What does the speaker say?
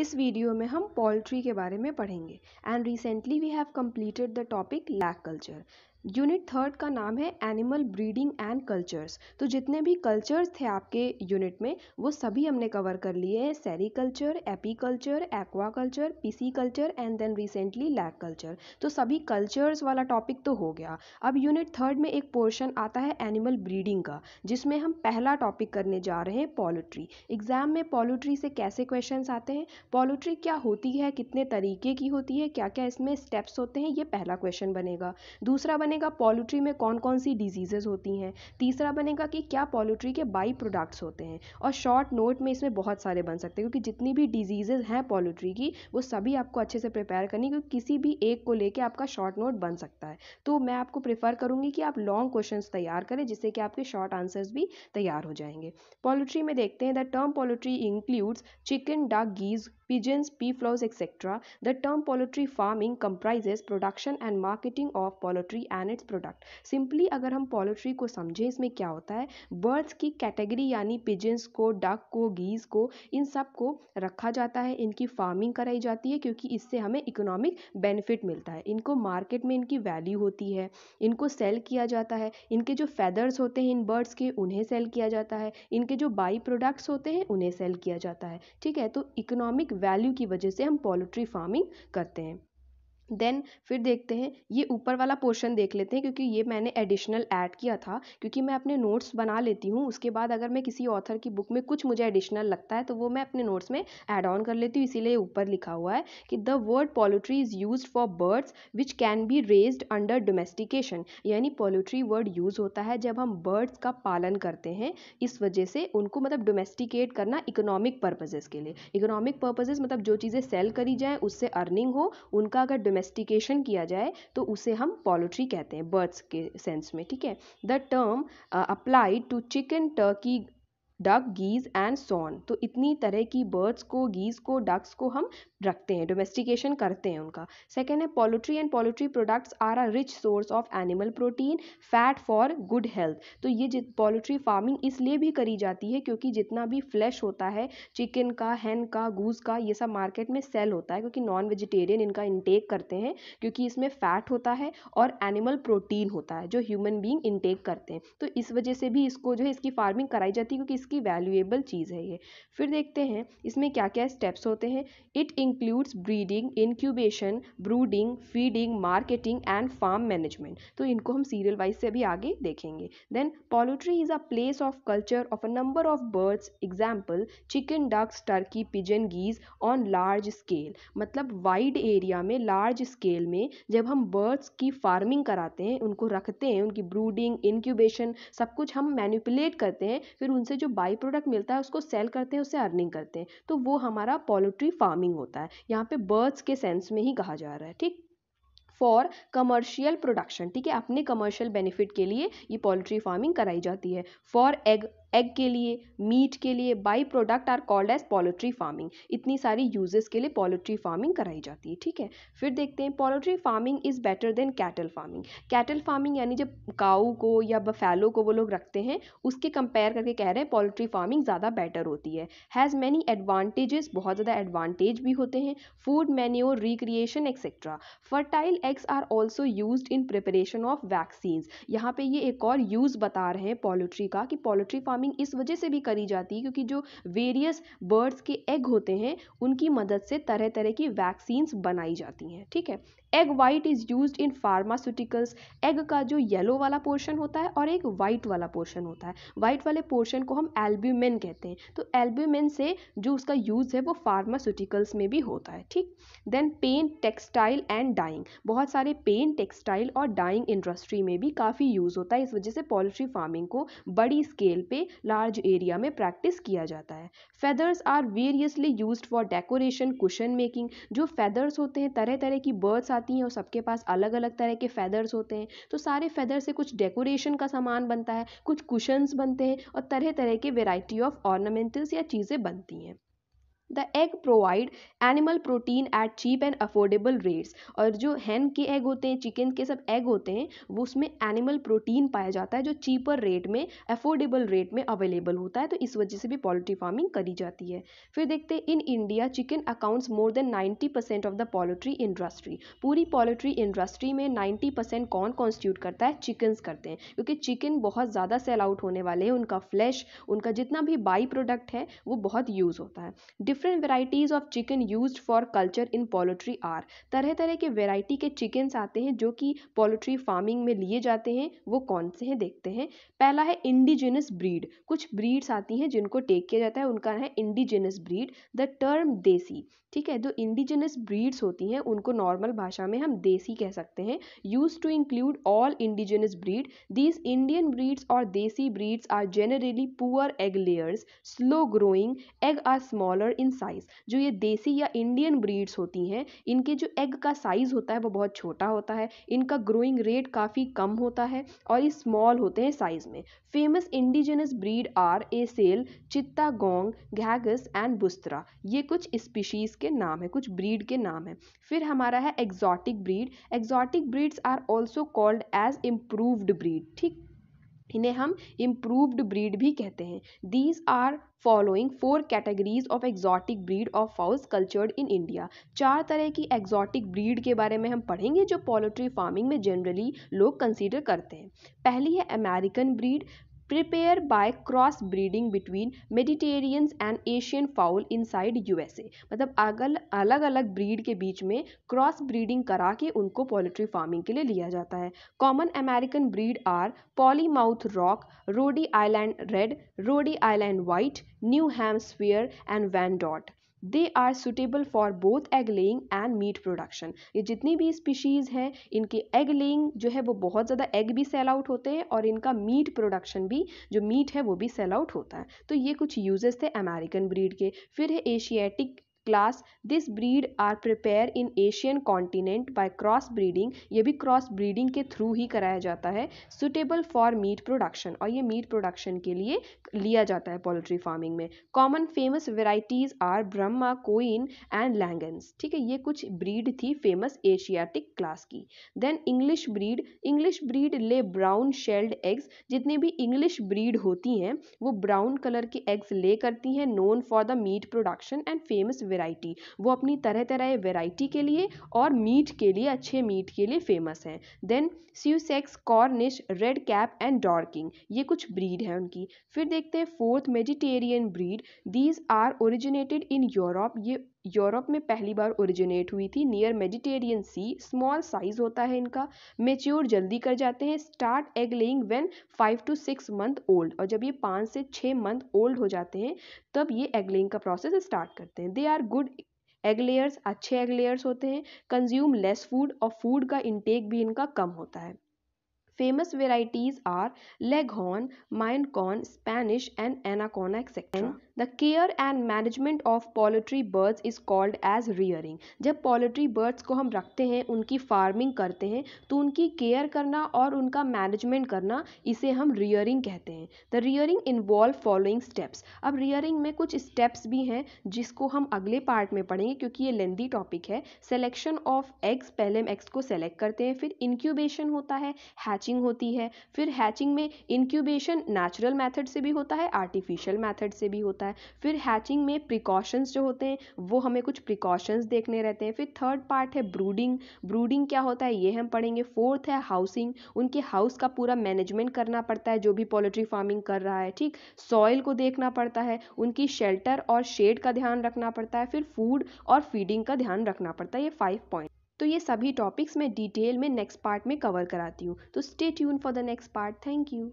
इस वीडियो में हम पोल्ट्री के बारे में पढ़ेंगे and recently we have completed the topic lac culture unit third का नाम है एनिमल ब्रीडिंग एंड कल्चर्स तो जितने भी कल्चर्स थे आपके यूनिट में वो सभी हमने कवर कर लिए हैं sericulture apiculture aquaculture pisciculture and then recently lac culture तो सभी कल्चर्स वाला टॉपिक तो हो गया अब यूनिट थर्ड में एक पोर्शन आता है एनिमल ब्रीडिंग का जिसमें हम पहला टॉपिक करने जा रहे हैं पॉलिट्री एग्जाम में पॉलिट्री से कैसे क्वेश्चन आते हैं पॉलिट्री क्या होती है कितने तरीके की होती है क्या क्या इसमें स्टेप्स होते हैं ये पहला क्वेश्चन बनेगा दूसरा बने बनेगा पोल्ट्री में कौन कौन सी डिजीज़ेज़ होती हैं तीसरा बनेगा कि क्या पोल्ट्री के बाई प्रोडक्ट्स होते हैं और शॉर्ट नोट में इसमें बहुत सारे बन सकते हैं क्योंकि जितनी भी डिजीज़ेज़ हैं पोल्ट्री की वो सभी आपको अच्छे से प्रिपेयर करनी क्योंकि किसी भी एक को लेकर आपका शॉर्ट नोट बन सकता है तो मैं आपको प्रेफर करूँगी कि आप लॉन्ग क्वेश्चन तैयार करें जिससे कि आपके शॉर्ट आंसर्स भी तैयार हो जाएंगे पोल्ट्री में देखते हैं the term poultry includes chicken duck geese pigeons, peaflows, etc., the term poultry farming comprises production and marketing of poultry and its product. Simply अगर हम पोल्ट्री को समझें इसमें क्या होता है बर्ड्स की कैटेगरी यानी पिजन्स को डक को गीज को इन सब को रखा जाता है इनकी फार्मिंग कराई जाती है क्योंकि इससे हमें इकोनॉमिक बेनिफिट मिलता है इनको मार्केट में इनकी वैल्यू होती है इनको सेल किया जाता है इनके जो फैदर्स होते हैं इन बर्ड्स के उन्हें सेल किया जाता है इनके जो बाई प्रोडक्ट्स होते हैं उन्हें सेल किया जाता है ठीक है तो इकोनॉमिक वैल्यू की वजह से हम पोल्ट्री फार्मिंग करते हैं देन फिर देखते हैं ये ऊपर वाला पोर्शन देख लेते हैं क्योंकि ये मैंने एडिशनल ऐड किया था क्योंकि मैं अपने नोट्स बना लेती हूँ उसके बाद अगर मैं किसी ऑथर की बुक में कुछ मुझे एडिशनल लगता है तो वो मैं अपने नोट्स में ऐड ऑन कर लेती हूँ इसीलिए ऊपर लिखा हुआ है कि the word poultry is use for birds which can be raise under domestication यानी पोल्ट्री वर्ड यूज़ होता है जब हम बर्ड्स का पालन करते हैं इस वजह से उनको मतलब डोमेस्टिकेट करना इकोनॉमिक पर्पजेज़ के लिए इकोनॉमिक पर्पजेज़ मतलब जो चीज़ें सेल करी जाएँ उससे अर्निंग हो उनका अगर डोमेस्टिक डोमेस्टिकेशन किया जाए तो उसे हम पोल्ट्री कहते हैं बर्ड्स के सेंस में ठीक है the term applied to chicken turkey duck geese and so on तो इतनी तरह की बर्ड्स को गीज को डक्स को हम रखते हैं डोमेस्टिकेशन करते हैं उनका सेकेंड है poultry and poultry products are a rich source of animal protein fat for good health तो ये जित पोल्ट्री फार्मिंग इसलिए भी करी जाती है क्योंकि जितना भी फ्लैश होता है चिकन का हैन का गूज का ये सब मार्केट में सेल होता है क्योंकि नॉन वेजिटेरियन इनका इनटेक करते हैं क्योंकि इसमें फैट होता है और एनिमल प्रोटीन होता है जो ह्यूमन बींग इनटेक करते हैं तो इस वजह से भी इसको जो है इसकी फार्मिंग कराई जाती है क्योंकि इसकी वैल्यूएबल चीज़ है ये फिर देखते हैं इसमें क्या क्या स्टेप्स होते हैं it includes breeding incubation brooding feeding marketing and farm management तो इनको हम सीरियल वाइज से भी आगे देखेंगे then poultry is a place of culture of a number of birds example chicken ducks turkey pigeon geese on large scale मतलब wide area में large scale में जब हम बर्ड्स की फार्मिंग कराते हैं उनको रखते हैं उनकी ब्रूडिंग इनक्यूबेशन सब कुछ हम मैनिपुलेट करते हैं फिर उनसे जो बाई प्रोडक्ट मिलता है उसको सेल करते हैं उससे अर्निंग करते हैं तो वो हमारा पोल्ट्री फार्मिंग होता है जाता है यहाँ पे बर्ड्स के सेंस में ही कहा जा रहा है ठीक फॉर कमर्शियल प्रोडक्शन ठीक है अपने कमर्शियल बेनिफिट के लिए ये पोल्ट्री फार्मिंग कराई जाती है फॉर एग एग के लिए मीट के लिए by product are called as poultry farming इतनी सारी यूजेस के लिए पोल्ट्री फार्मिंग कराई जाती है ठीक है फिर देखते हैं poultry farming is better than cattle farming cattle farming यानी जब काऊ को या बफेलो को वो लोग रखते हैं उसके कंपेयर करके कह रहे हैं पोल्ट्री फार्मिंग ज़्यादा बेटर होती है हैज़ मैनी एडवांटेजेस बहुत ज़्यादा एडवांटेज भी होते हैं food manure recreation etcetera fertile eggs are also use in preparation of vaccines यहाँ पे ये एक और यूज़ बता रहे हैं पोल्ट्री का कि पोल्ट्री फार्मिंग फार्मिंग इस वजह से भी करी जाती है क्योंकि जो वेरियस बर्ड्स के एग होते हैं उनकी मदद से तरह तरह की वैक्सीन्स बनाई जाती हैं ठीक है egg white is use in pharmaceuticals egg का जो येलो वाला पोर्शन होता है और एक वाइट वाला पोर्शन होता है वाइट वाले पोर्शन को हम एल्ब्यूमेन कहते हैं तो एल्ब्यूमेन से जो उसका यूज़ है वो फार्मास्यूटिकल्स में भी होता है ठीक then paint textile and dyeing बहुत सारे पेन टेक्सटाइल और डाइंग इंडस्ट्री में भी काफ़ी यूज़ होता है इस वजह से पोल्ट्री फार्मिंग को बड़ी स्केल पर लार्ज एरिया में प्रैक्टिस किया जाता है feathers are variously use for decoration cushion making जो फेदर्स होते हैं तरह तरह की बर्ड्स आती हैं और सबके पास अलग अलग तरह के फेदर्स होते हैं तो सारे फेदर से कुछ डेकोरेशन का सामान बनता है कुछ कुशंस बनते हैं और तरह तरह के वेराइटी ऑफ ऑर्नामेंटल्स या चीज़ें बनती हैं the egg provide animal protein at cheap and affordable rates और जो हैन के एग होते हैं चिकन के सब एग होते हैं वो उसमें एनिमल प्रोटीन पाया जाता है जो चीपर रेट में अफोर्डेबल रेट में अवेलेबल होता है तो इस वजह से भी पोल्ट्री फार्मिंग करी जाती है फिर देखते हैं in India chicken accounts more than ninety percent of the poultry industry पूरी पोल्ट्री इंडस्ट्री में नाइन्टी परसेंट कौन कॉन्स्टिट्यूट करता है चिकन करते हैं क्योंकि चिकन बहुत ज़्यादा सेल आउट होने वाले हैं उनका फ्लैश उनका जितना भी बाई प्रोडक्ट है वो बहुत यूज़ होता है different varieties of chicken use for culture in poultry are तरह तरह के वेराइटी के चिकन्स आते हैं जो कि पोल्ट्री फार्मिंग में लिए जाते हैं वो कौन से हैं देखते हैं पहला है इंडिजिनस ब्रीड कुछ ब्रीड्स आती हैं जिनको टेक किया जाता है उनका है इंडिजिनस ब्रीड द टर्म देसी ठीक है जो इंडिजिनस ब्रीड्स होती हैं उनको नॉर्मल भाषा में हम देसी कह सकते हैं use to include all indigenous breed these Indian breeds और desi breeds are generally poor egg layers slow growing egg are smaller in in size जो ये देसी या इंडियन ब्रीड्स होती हैं इनके जो एग का साइज़ होता है वो बहुत छोटा होता है इनका ग्रोइंग रेट काफ़ी कम होता है और ये स्मॉल होते हैं साइज़ में famous indigenous breed are Aseel गोंग घैगस एंड बुस्तरा ये कुछ स्पीशीज़ के नाम है कुछ ब्रीड के नाम है फिर हमारा है exotic breed exotic breeds are also called as improved breed ठीक इन्हें हम इम्प्रूव्ड ब्रीड भी कहते हैं these are following four categories of exotic breed of fowls cultured in India चार तरह की एक्जॉटिक ब्रीड के बारे में हम पढ़ेंगे जो पोल्ट्री फार्मिंग में जनरली लोग कंसिडर करते हैं पहली है American breed prepare by cross breeding between Mediterraneans and Asian fowl inside USA मतलब अगल अलग अलग ब्रीड के बीच में क्रॉस ब्रीडिंग करा के उनको पोल्ट्री फार्मिंग के लिए लिया जाता है common American breed are Plymouth Rock Rhode Island red Rhode Island white New Hampshire and Wyandotte they are suitable for both egg laying and meat production ये जितनी भी स्पीशीज़ हैं इनके एग लेइंग जो है वो बहुत ज़्यादा एग भी सेल आउट होते हैं और इनका मीट प्रोडक्शन भी जो मीट है वो भी सेल आउट होता है तो ये कुछ यूजेस थे अमेरिकन ब्रीड के फिर है Asiatic class this breed are prepare in Asian continent by cross breeding ये भी क्रॉस ब्रीडिंग के थ्रू ही कराया जाता है सुटेबल फॉर मीट प्रोडक्शन और ये मीट प्रोडक्शन के लिए लिया जाता है पोल्ट्री फार्मिंग में common famous varieties are Brahma Cochin and Langshans ठीक है ये कुछ ब्रीड थी फेमस एशियाटिक क्लास की then English breed English breed lay brown shelled eggs जितनी भी इंग्लिश ब्रीड होती हैं वो ब्राउन कलर के एग्स ले करती हैं known for the meat production and famous variety variety वो अपनी तरह तरह वेराइटी के लिए और मीट के लिए अच्छे मीट के लिए फेमस हैं then Sussex Cornish red cap and Dorking ये कुछ ब्रीड हैं उनकी फिर देखते हैं fourth Mediterranean breed these are originated in Europe ये यूरोप में पहली बार ओरिजिनेट हुई थी near Mediterranean sea small size होता है इनका मेच्योर जल्दी कर जाते हैं start egg laying when five to six month old और जब ये पाँच से छः मंथ ओल्ड हो जाते हैं तब ये एग लेइंग का प्रोसेस स्टार्ट करते हैं they are good egg layers अच्छे एग लेयर्स होते हैं कंज्यूम लेस फूड और फूड का इनटेक भी इनका कम होता है फेमस वेराइटीज आर लेगहॉर्न माइनकॉन स्पेनिश एंड एनाकोना एक्सेक्शन the care and management of poultry birds is called as rearing जब पोल्ट्री बर्ड्स को हम रखते हैं उनकी फार्मिंग करते हैं तो उनकी केयर करना और उनका मैनेजमेंट करना इसे हम रियरिंग कहते हैं the rearing involve following steps अब रियरिंग में कुछ स्टेप्स भी हैं जिसको हम अगले पार्ट में पढ़ेंगे क्योंकि ये लेंदी टॉपिक है सेलेक्शन ऑफ एग्स पहले हम एग्स को सेलेक्ट करते हैं फिर इंक्यूबेशन होता है हैचिंग हैचिंग होती है फिर हैचिंग में इंक्यूबेशन नेचुरल मेथड से भी होता है आर्टिफिशियल मेथड से भी होता है फिर हैचिंग में प्रिकॉशंस जो होते हैं वो हमें कुछ प्रिकॉशंस देखने रहते हैं फिर थर्ड पार्ट है ब्रूडिंग ब्रूडिंग क्या होता है ये हम पढ़ेंगे फोर्थ है हाउसिंग उनके हाउस का पूरा मैनेजमेंट करना पड़ता है जो भी पोल्ट्री फार्मिंग कर रहा है ठीक सॉइल को देखना पड़ता है उनकी शेल्टर और शेड का ध्यान रखना पड़ता है फिर फूड और फीडिंग का ध्यान रखना पड़ता है ये फाइव पॉइंट तो ये सभी टॉपिक्स मैं डिटेल में नेक्स्ट पार्ट में कवर कराती हूँ तो stay tune for the next part thank you